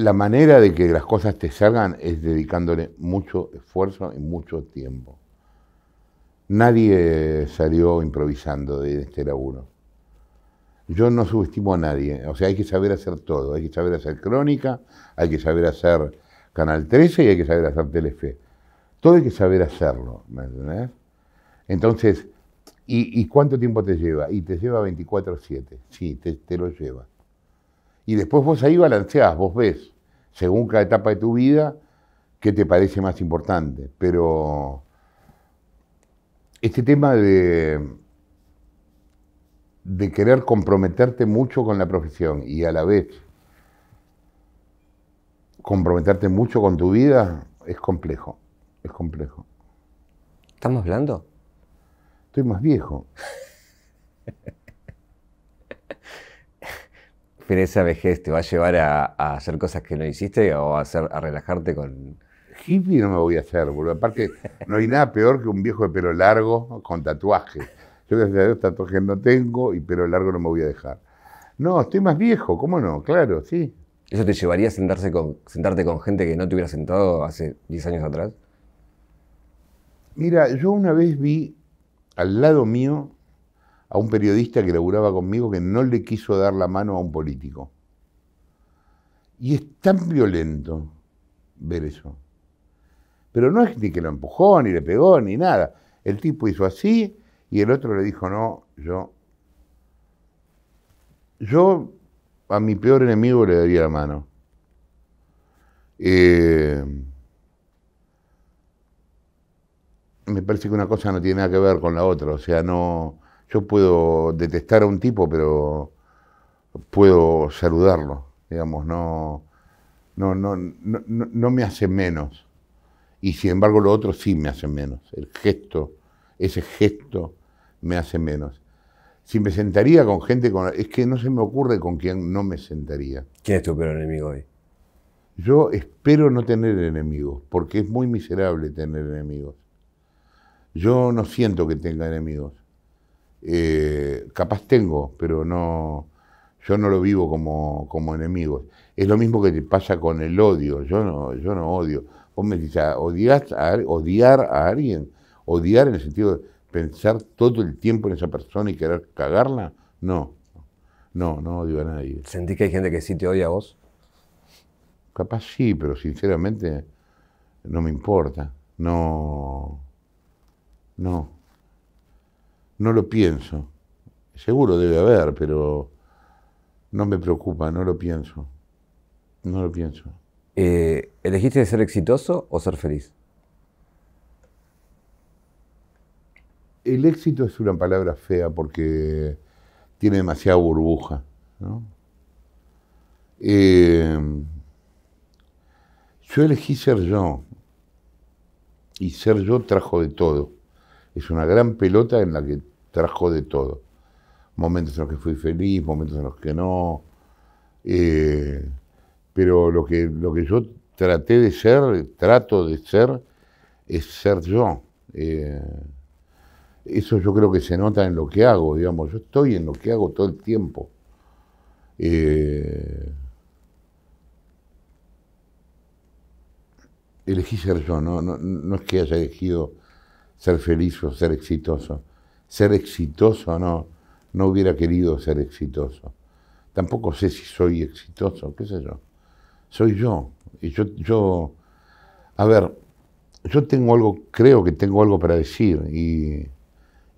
la manera de que las cosas te salgan es dedicándole mucho esfuerzo y mucho tiempo. Nadie salió improvisando de este laburo. Yo no subestimo a nadie, o sea, hay que saber hacer todo, hay que saber hacer crónica, hay que saber hacer Canal 13 y hay que saber hacer Telefe. Todo hay que saber hacerlo, ¿me entiendes? Entonces, ¿y, cuánto tiempo te lleva? Y te lleva 24/7, sí, te lo lleva. Y después vos ahí balanceás, vos ves, según cada etapa de tu vida, qué te parece más importante. Pero este tema de, de querer comprometerte mucho con la profesión y a la vez comprometerte mucho con tu vida es complejo, es complejo. ¿Estamos hablando? Estoy más viejo. pero esa vejez te va a llevar a, hacer cosas que no hiciste o a, relajarte con... Hippie no me voy a hacer, boludo. Aparte, no hay nada peor que un viejo de pelo largo con tatuaje. Yo gracias a Dios tatuaje no tengo y pelo largo no me voy a dejar. No, estoy más viejo, ¿cómo no? Claro, sí. ¿Eso te llevaría a sentarse con, sentarte con gente que no te hubiera sentado hace 10 años atrás? Mira, yo una vez vi al lado mío a un periodista que laburaba conmigo que no le quiso dar la mano a un político. Y es tan violento ver eso. Pero no es ni que lo empujó, ni le pegó, ni nada. El tipo hizo así y el otro le dijo, no, yo... Yo a mi peor enemigo le daría la mano. Eh, me parece que una cosa no tiene nada que ver con la otra, o sea, no yo puedo detestar a un tipo, pero puedo saludarlo, digamos, no, no, no, no, no me hace menos. Y sin embargo lo otro sí me hace menos. El gesto, ese gesto me hace menos. Si me sentaría con gente con... Es que no se me ocurre con quién no me sentaría. ¿Quién es tu peor enemigo hoy? Yo espero no tener enemigos, porque es muy miserable tener enemigos. Yo no siento que tenga enemigos. Eh, capaz tengo, pero no, yo no lo vivo como, como enemigos. Es lo mismo que te pasa con el odio, yo no, yo no odio. Vos me decís, ah, odiar a, odiar a alguien, odiar en el sentido de pensar todo el tiempo en esa persona y querer cagarla, no, no, no odio a nadie. ¿Sentís que hay gente que sí te odia a vos? Capaz sí, pero sinceramente no me importa. No. No. No lo pienso. Seguro debe haber, pero no me preocupa, no lo pienso. No lo pienso. Eh, ¿Elegiste ser exitoso o ser feliz? El éxito es una palabra fea porque tiene demasiada burbuja. ¿no? Eh, yo elegí ser yo y ser yo trajo de todo es una gran pelota en la que trajo de todo. Momentos en los que fui feliz, momentos en los que no. Eh, pero lo que, lo que yo traté de ser, trato de ser, es ser yo. Eh, eso yo creo que se nota en lo que hago, digamos. Yo estoy en lo que hago todo el tiempo. Eh, elegí ser yo, no es que haya elegido ser feliz o ser exitoso. Ser exitoso no, no hubiera querido ser exitoso. Tampoco sé si soy exitoso, qué sé yo. Soy yo. Y yo, yo a ver, yo tengo algo, creo que tengo algo para decir y,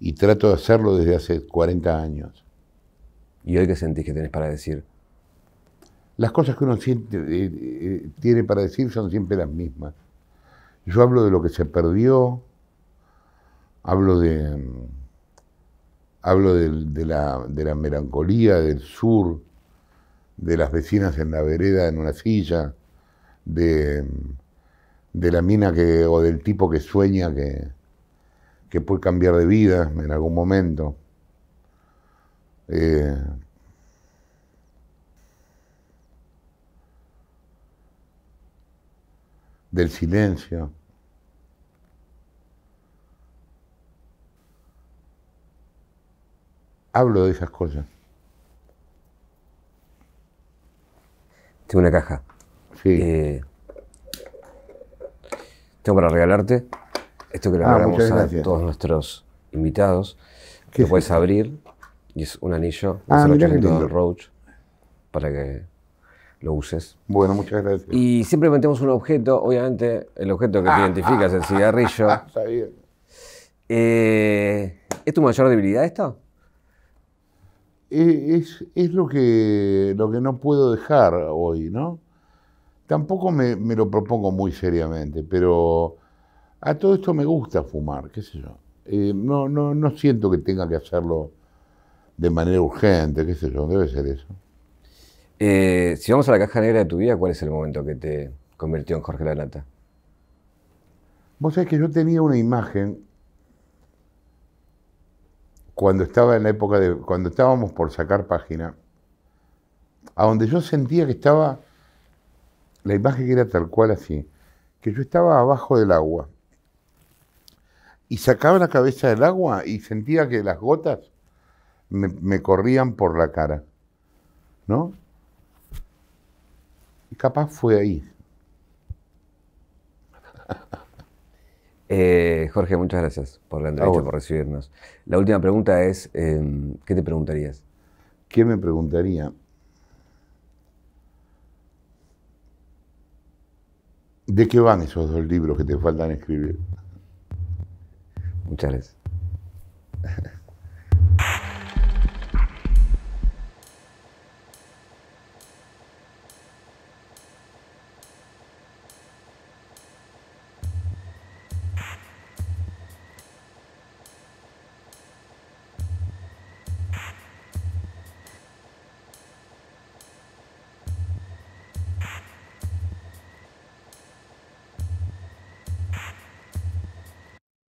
y trato de hacerlo desde hace 40 años. ¿Y hoy qué sentís que tenés para decir? Las cosas que uno siente, eh, eh, tiene para decir son siempre las mismas. Yo hablo de lo que se perdió, Hablo de. Hablo de, la, de la melancolía del sur, de las vecinas en la vereda en una silla, de, de la mina que, o del tipo que sueña que, puede cambiar de vida en algún momento. Eh, del silencio. hablo de esas cosas. Tengo una caja. Sí. Eh, tengo para regalarte esto que le ah, regalamos a todos nuestros invitados. Lo puedes abrir y es un anillo, ah, Roach, para que lo uses. Bueno, muchas gracias. Y siempre metemos un objeto, obviamente, el objeto que te ah. identificas, el cigarrillo. está bien. Eh, ¿Es tu mayor debilidad esto? Eh, es, lo, que, lo que no puedo dejar hoy, ¿no? Tampoco me, lo propongo muy seriamente, pero a todo esto me gusta fumar, qué sé yo. Eh, no, no, no siento que tenga que hacerlo de manera urgente, qué sé yo, debe ser eso. Eh, si vamos a la caja negra de tu vida, ¿cuál es el momento que te convirtió en Jorge Lanata? Vos sabés que yo tenía una imagen cuando estaba en la época de, cuando estábamos por sacar página, a donde yo sentía que estaba, la imagen que era tal cual así, que yo estaba abajo del agua y sacaba la cabeza del agua y sentía que las gotas me, me corrían por la cara, ¿no? Y capaz fue ahí. Eh, Jorge, muchas gracias por la entrevista, por recibirnos. La última pregunta es, em, ¿qué te preguntarías? ¿Qué me preguntaría? ¿De qué van esos dos libros que te faltan escribir? Muchas gracias.